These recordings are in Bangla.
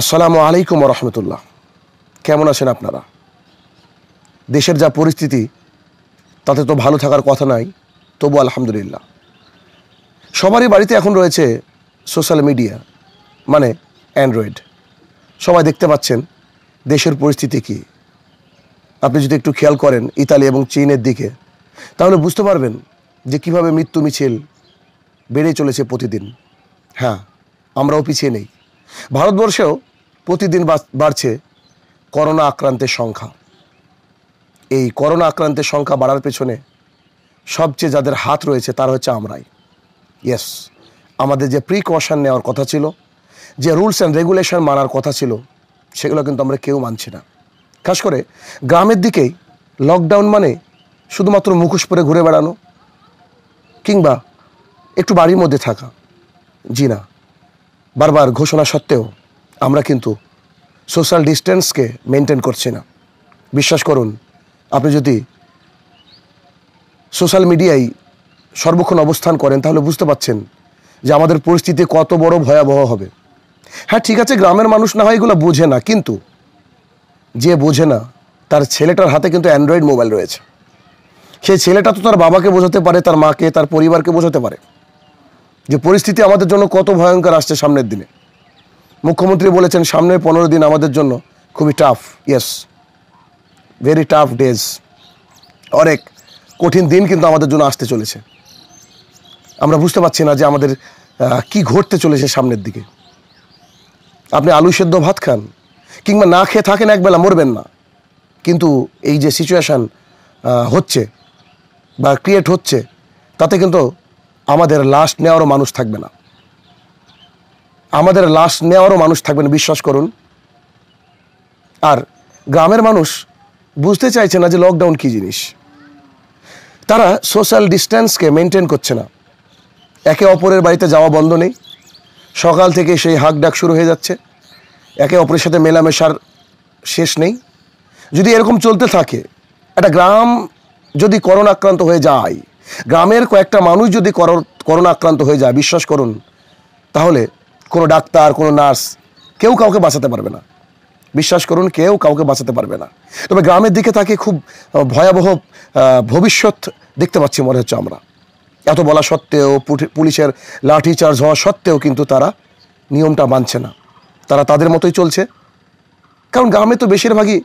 আসসালামু আলাইকুম রহমতুল্লাহ কেমন আছেন আপনারা দেশের যা পরিস্থিতি তাতে তো ভালো থাকার কথা নাই তবু আলহামদুলিল্লাহ সবারই বাড়িতে এখন রয়েছে সোশ্যাল মিডিয়া মানে অ্যান্ড্রয়েড সবাই দেখতে পাচ্ছেন দেশের পরিস্থিতি কি আপনি যদি একটু খেয়াল করেন ইতালি এবং চীনের দিকে তাহলে বুঝতে পারবেন যে কিভাবে মৃত্যু মিছিল বেড়ে চলেছে প্রতিদিন হ্যাঁ আমরাও পিছিয়ে নেই ভারতবর্ষেও প্রতিদিন বাড়ছে করোনা আক্রান্তের সংখ্যা এই করোনা আক্রান্তের সংখ্যা বাড়ার পেছনে সবচেয়ে যাদের হাত রয়েছে তার হচ্ছে আমরাই ইয়েস আমাদের যে প্রিকশন নেওয়ার কথা ছিল যে রুলস অ্যান্ড রেগুলেশন মানার কথা ছিল সেগুলো কিন্তু আমরা কেউ মানছি না খাস করে গ্রামের দিকেই লকডাউন মানে শুধুমাত্র মুখোশ পরে ঘুরে বেড়ানো কিংবা একটু বাড়ির মধ্যে থাকা জি না বারবার ঘোষণা সত্ত্বেও আমরা কিন্তু সোশ্যাল ডিস্টেন্সকে মেনটেন করছি না বিশ্বাস করুন আপনি যদি সোশ্যাল মিডিয়ায় সর্বক্ষণ অবস্থান করেন তাহলে বুঝতে পাচ্ছেন যে আমাদের পরিস্থিতি কত বড় ভয়াবহ হবে হ্যাঁ ঠিক আছে গ্রামের মানুষ না হয় এগুলো বোঝে না কিন্তু যে বোঝে না তার ছেলেটার হাতে কিন্তু অ্যান্ড্রয়েড মোবাইল রয়েছে সেই ছেলেটা তো তার বাবাকে বোঝাতে পারে তার মাকে তার পরিবারকে বোঝাতে পারে যে পরিস্থিতি আমাদের জন্য কত ভয়ঙ্কর আসছে সামনের দিনে মুখ্যমন্ত্রী বলেছেন সামনের পনেরো দিন আমাদের জন্য খুবই tough yes very tough days অনেক কঠিন দিন কিন্তু আমাদের জন্য আসতে চলেছে আমরা বুঝতে পারছি না যে আমাদের কি ঘটতে চলেছে সামনের দিকে আপনি আলু সেদ্ধ ভাত খান কিংবা না খেয়ে থাকেন একবেলা মরবেন না কিন্তু এই যে সিচুয়েশান হচ্ছে বা ক্রিয়েট হচ্ছে তাতে কিন্তু আমাদের লাস্ট নেওয়ারও মানুষ থাকবে না আমাদের লাশ নেওয়ারও মানুষ থাকবেন বিশ্বাস করুন আর গ্রামের মানুষ বুঝতে চাইছে না যে লকডাউন কী জিনিস তারা সোশ্যাল ডিস্ট্যান্সকে মেনটেন করছে না একে অপরের বাড়িতে যাওয়া বন্ধ নেই সকাল থেকে সেই হাক ডাক শুরু হয়ে যাচ্ছে একে অপরের সাথে মেলামেশার শেষ নেই যদি এরকম চলতে থাকে একটা গ্রাম যদি করোনা আক্রান্ত হয়ে যায় গ্রামের কয়েকটা মানুষ যদি করোনা আক্রান্ত হয়ে যায় বিশ্বাস করুন তাহলে কোনো ডাক্তার কোনো নার্স কেউ কাউকে বাঁচাতে পারবে না বিশ্বাস করুন কেউ কাউকে বাঁচাতে পারবে না তবে গ্রামের দিকে তাকে খুব ভয়াবহ ভবিষ্যৎ দেখতে পাচ্ছি মনে হচ্ছে আমরা এত বলা সত্ত্বেও পুলিশের লাঠিচার্জ হওয়া সত্ত্বেও কিন্তু তারা নিয়মটা মানছে না তারা তাদের মতোই চলছে কারণ গ্রামে তো বেশিরভাগই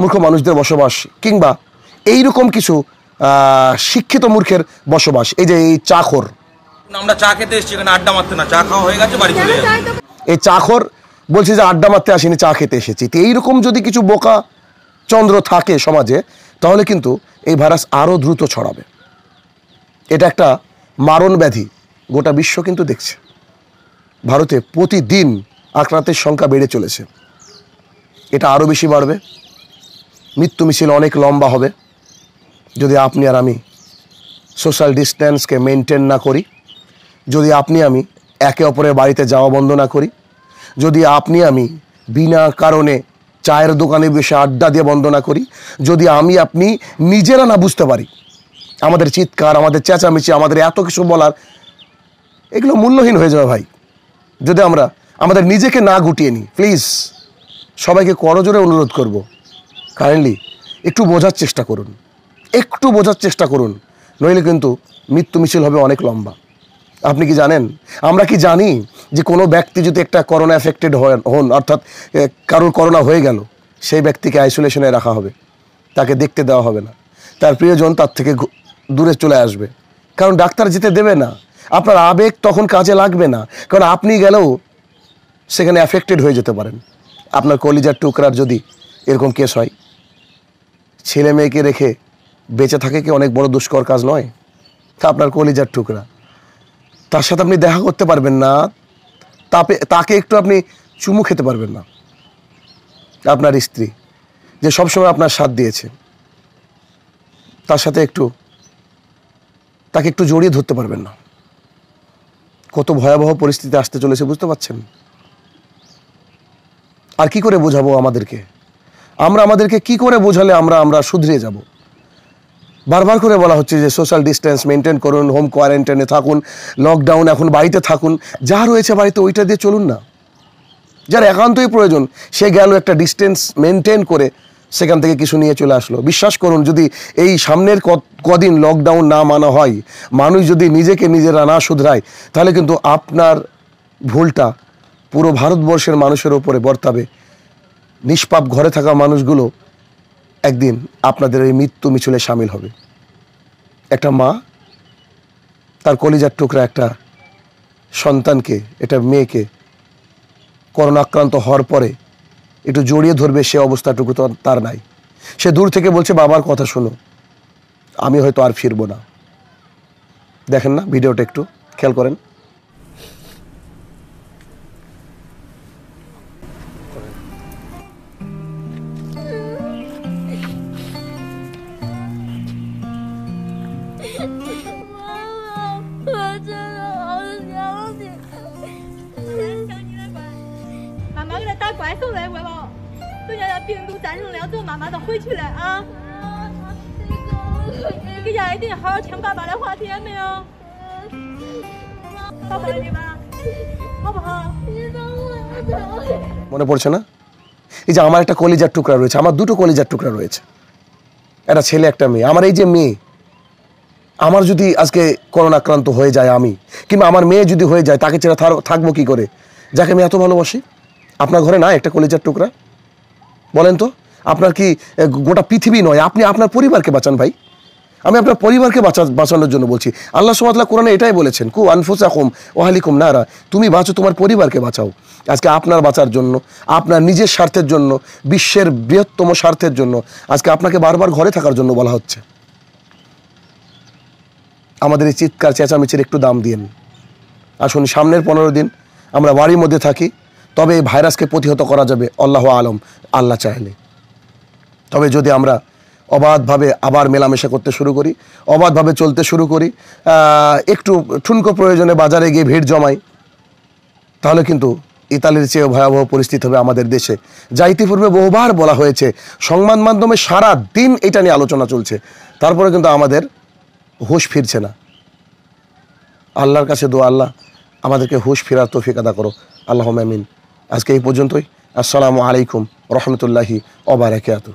মূর্খ মানুষদের বসবাস কিংবা এইরকম কিছু শিক্ষিত মূর্খের বসবাস এই যে এই চাকর আমরা চা খেতে এসেছি এখানে আড্ডা মারতে না চা খাওয়া হয়ে গেছে বাড়ি চলে এই চাখর বলছে যে আড্ডা মারতে আসেনি চা খেতে এসেছি তো এইরকম যদি কিছু বোকা চন্দ্র থাকে সমাজে তাহলে কিন্তু এই ভাইরাস আরও দ্রুত ছড়াবে এটা একটা মারণ ব্যাধি গোটা বিশ্ব কিন্তু দেখছে ভারতে প্রতিদিন আক্রান্তের সংখ্যা বেড়ে চলেছে এটা আরও বেশি বাড়বে মৃত্যু মিছিল অনেক লম্বা হবে যদি আপনি আর আমি সোশ্যাল ডিস্ট্যান্সকে মেনটেন না করি যদি আপনি আমি একে অপরের বাড়িতে যাওয়া বন্ধ না করি যদি আপনি আমি বিনা কারণে চায়ের দোকানে বসে আড্ডা দিয়ে বন্ধ না করি যদি আমি আপনি নিজেরা না বুঝতে পারি আমাদের চিৎকার আমাদের চেঁচামেচি আমাদের এত কিছু বলার এগুলো মূল্যহীন হয়ে যাবে ভাই যদি আমরা আমাদের নিজেকে না গুটিয়ে নিই প্লিজ সবাইকে করজোরে অনুরোধ করব কাইন্ডলি একটু বোঝার চেষ্টা করুন একটু বোঝার চেষ্টা করুন নইলে কিন্তু মৃত্যু মিছিল হবে অনেক লম্বা আপনি কি জানেন আমরা কি জানি যে কোনো ব্যক্তি যদি একটা করোনা অ্যাফেক্টেড হন অর্থাৎ কারোর করোনা হয়ে গেল সেই ব্যক্তিকে আইসোলেশনে রাখা হবে তাকে দেখতে দেওয়া হবে না তার প্রিয়জন তার থেকে দূরে চলে আসবে কারণ ডাক্তার যেতে দেবে না আপনার আবেগ তখন কাজে লাগবে না কারণ আপনি গেলেও সেখানে অ্যাফেক্টেড হয়ে যেতে পারেন আপনার কলিজার টুকরার যদি এরকম কেস হয় ছেলে মেয়েকে রেখে বেঁচে থাকে কি অনেক বড় দুষ্কর কাজ নয় তা আপনার কলিজার টুকরা তার সাথে আপনি দেখা করতে পারবেন না তাপে তাকে একটু আপনি চুমু খেতে পারবেন না আপনার স্ত্রী যে সবসময় আপনার সাথ দিয়েছে তার সাথে একটু তাকে একটু জড়িয়ে ধরতে পারবেন না কত ভয়াবহ পরিস্থিতি আসতে চলেছে বুঝতে পারছেন আর কি করে বোঝাবো আমাদেরকে আমরা আমাদেরকে কি করে বোঝালে আমরা আমরা শুধরে যাবো বারবার করে বলা হচ্ছে যে সোশ্যাল ডিস্টেন্স মেনটেন করুন হোম কোয়ারেন্টাইনে থাকুন লকডাউন এখন বাড়িতে থাকুন যা রয়েছে বাড়িতে ওইটা দিয়ে চলুন না যার একান্তই প্রয়োজন সে গেল একটা ডিস্টেন্স মেনটেন করে সেখান থেকে কিছু নিয়ে চলে আসলো বিশ্বাস করুন যদি এই সামনের কদিন লকডাউন না মানা হয় মানুষ যদি নিজেকে নিজেরা না শুধরায় তাহলে কিন্তু আপনার ভুলটা পুরো ভারতবর্ষের মানুষের ওপরে বর্তাবে নিষ্পাপ ঘরে থাকা মানুষগুলো একদিন আপনাদের এই মৃত্যু মিছিলে সামিল হবে একটা মা তার কলিজার টুকরা একটা সন্তানকে এটা মেয়েকে করোনা আক্রান্ত হওয়ার পরে একটু জড়িয়ে ধরবে সে অবস্থাটুকু তো তার নাই সে দূর থেকে বলছে বাবার কথা শোনো আমি হয়তো আর ফিরবো না দেখেন না ভিডিওটা একটু খেয়াল করেন 来送来，我要孙娘娘病都战胜了，做妈妈的回去了啊！给家一定好好听爸爸的话，听见没有？到回去吧，好不好？মনে পড়ছে না এই যে আমার একটা কলিজার টুকরা রয়েছে আমার দুটো কলিজার টুকরা রয়েছে একটা ছেলে একটা মেয়ে আমার এই যে মেয়ে আমার যদি আজকে করোনা আক্রান্ত হয়ে যায় আমি কিংবা আমার মেয়ে যদি হয়ে যায় তাকে ছেড়ে থাকবো কি করে যাকে আমি এত ভালোবাসি আপনার ঘরে না একটা কলেজের টুকরা বলেন তো আপনার কি গোটা পৃথিবী নয় আপনি আপনার পরিবারকে বাঁচান ভাই আমি আপনার পরিবারকে বাঁচা বাঁচানোর জন্য বলছি আল্লাহ সুমাতলা কোরআনে এটাই বলেছেন কু আনফুসাকুম ওহালিকুম নারা তুমি বাঁচো তোমার পরিবারকে বাঁচাও আজকে আপনার বাঁচার জন্য আপনার নিজের স্বার্থের জন্য বিশ্বের বৃহত্তম স্বার্থের জন্য আজকে আপনাকে বারবার ঘরে থাকার জন্য বলা হচ্ছে আমাদের এই চিৎকার চেঁচামেচির একটু দাম দিন আসুন সামনের পনেরো দিন আমরা বাড়ির মধ্যে থাকি তবে এই ভাইরাসকে প্রতিহত করা যাবে আল্লাহ আলম আল্লাহ চাইলে তবে যদি আমরা অবাধভাবে আবার মেলামেশা করতে শুরু করি অবাধভাবে চলতে শুরু করি একটু ঠুনকো প্রয়োজনে বাজারে গিয়ে ভিড় জমাই তাহলে কিন্তু ইতালির চেয়ে ভয়াবহ পরিস্থিতি হবে আমাদের দেশে যা ইতিপূর্বে বহুবার বলা হয়েছে সংবাদ মাধ্যমে সারা দিন এটা নিয়ে আলোচনা চলছে তারপরে কিন্তু আমাদের হুঁশ ফিরছে না আল্লাহর কাছে দোয়া আল্লাহ আমাদেরকে হুশ ফিরার তৌফিক আদা করো আল্লাহ মামিন আজকে এই পর্যন্তই আসসালামু আলাইকুম রহমতুল্লাহি ওবরাকাত